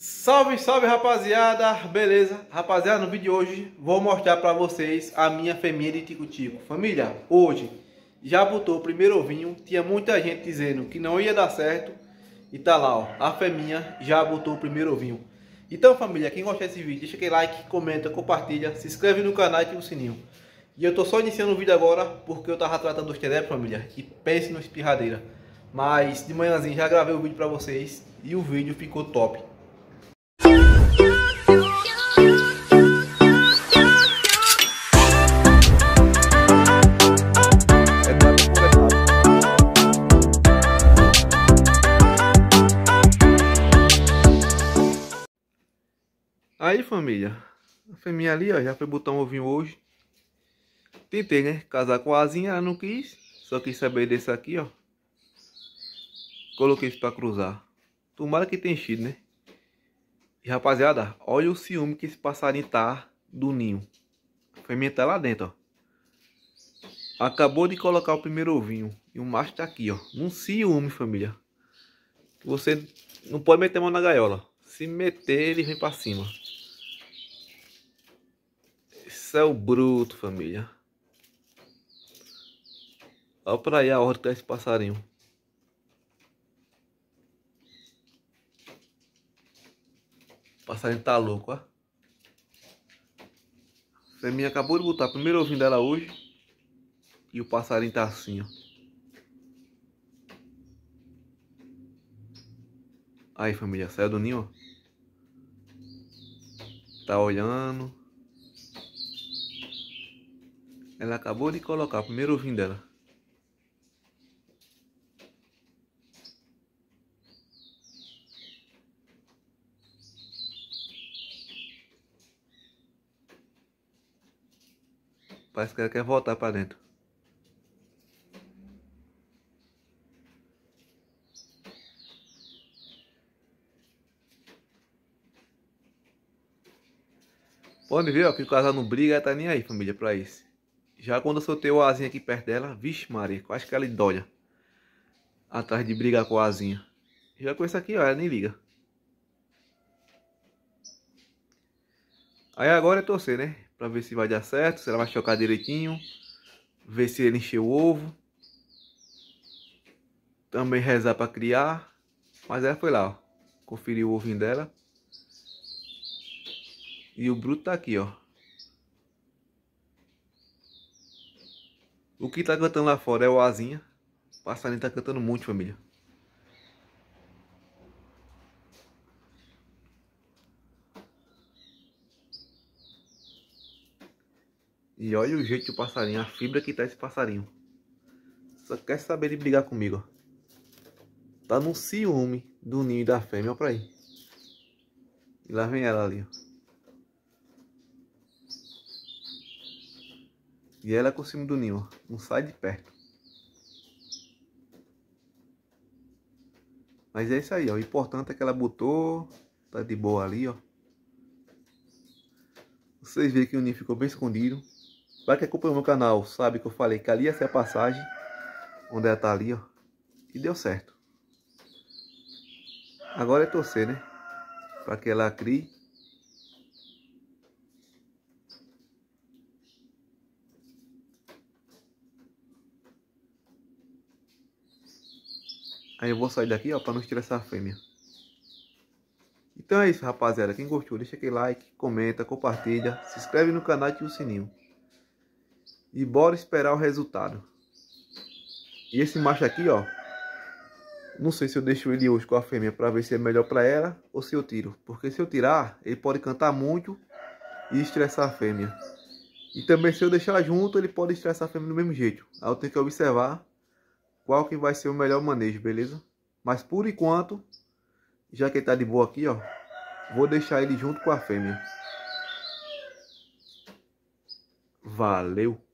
Salve, salve rapaziada, beleza? Rapaziada, no vídeo de hoje vou mostrar para vocês a minha fêmea de tico-tico Família, hoje já botou o primeiro ovinho, tinha muita gente dizendo que não ia dar certo E tá lá, ó, a fêmea já botou o primeiro ovinho Então família, quem gostar desse vídeo, deixa aquele like, comenta, compartilha, se inscreve no canal e ativa o sininho E eu tô só iniciando o vídeo agora porque eu tava tratando os teléfonos, família E pense no espirradeira Mas de manhãzinho já gravei o vídeo para vocês e o vídeo ficou top Aí, família. A fêmea ali, ó, já foi botar um ovinho hoje. Tentei, né? Casar com a asinha, ela não quis. Só quis saber desse aqui, ó. Coloquei isso pra cruzar. Tomara que tenha enchido, né? E, rapaziada, olha o ciúme que esse passarinho tá do ninho. A fêmea tá lá dentro, ó. Acabou de colocar o primeiro ovinho. E o macho tá aqui, ó. Num ciúme, família. Você não pode meter a mão na gaiola. Se meter, ele vem pra cima céu bruto, família. Olha pra aí a hora que tá esse passarinho. O passarinho tá louco, ó. A fêmea acabou de botar o primeiro ovinho dela hoje. E o passarinho tá assim, ó. Aí, família, saiu do ninho, ó. Tá olhando. Ela acabou de colocar o primeiro ovinho dela. Parece que ela quer voltar para dentro. Pode ver, ó, que o casal não briga, tá nem aí, família, pra isso. Já quando eu soltei o asinha aqui perto dela, vixe Maria, quase que ela idolha. Atrás de brigar com o asinha. Já com essa aqui, ó, ela nem liga. Aí agora é torcer, né? Pra ver se vai dar certo, se ela vai chocar direitinho. Ver se ele encheu o ovo. Também rezar pra criar. Mas ela foi lá, ó. Conferiu o ovinho dela. E o bruto tá aqui, ó. O que tá cantando lá fora é o Azinha. O passarinho tá cantando muito, família. E olha o jeito do passarinho, a fibra que tá esse passarinho. Só quer saber de brigar comigo, ó. Tá no ciúme do ninho da fêmea, olha pra aí. E lá vem ela ali, ó. E ela é com cima do ninho, ó. Não sai de perto. Mas é isso aí, ó. O importante é que ela botou. Tá de boa ali, ó. Vocês veem que o ninho ficou bem escondido. Para quem acompanha é o meu canal sabe que eu falei que ali ia ser a passagem. Onde ela tá ali, ó. E deu certo. Agora é torcer, né? Para que ela crie Aí eu vou sair daqui, ó, pra não tirar essa fêmea. Então é isso, rapaziada. Quem gostou, deixa aquele like, comenta, compartilha, se inscreve no canal e ativa o sininho. E bora esperar o resultado. E esse macho aqui, ó. Não sei se eu deixo ele hoje com a fêmea para ver se é melhor para ela ou se eu tiro. Porque se eu tirar, ele pode cantar muito e estressar a fêmea. E também se eu deixar junto, ele pode estressar a fêmea do mesmo jeito. Aí eu tenho que observar qual que vai ser o melhor manejo, beleza? Mas por enquanto, já que ele tá de boa aqui, ó, vou deixar ele junto com a fêmea. Valeu!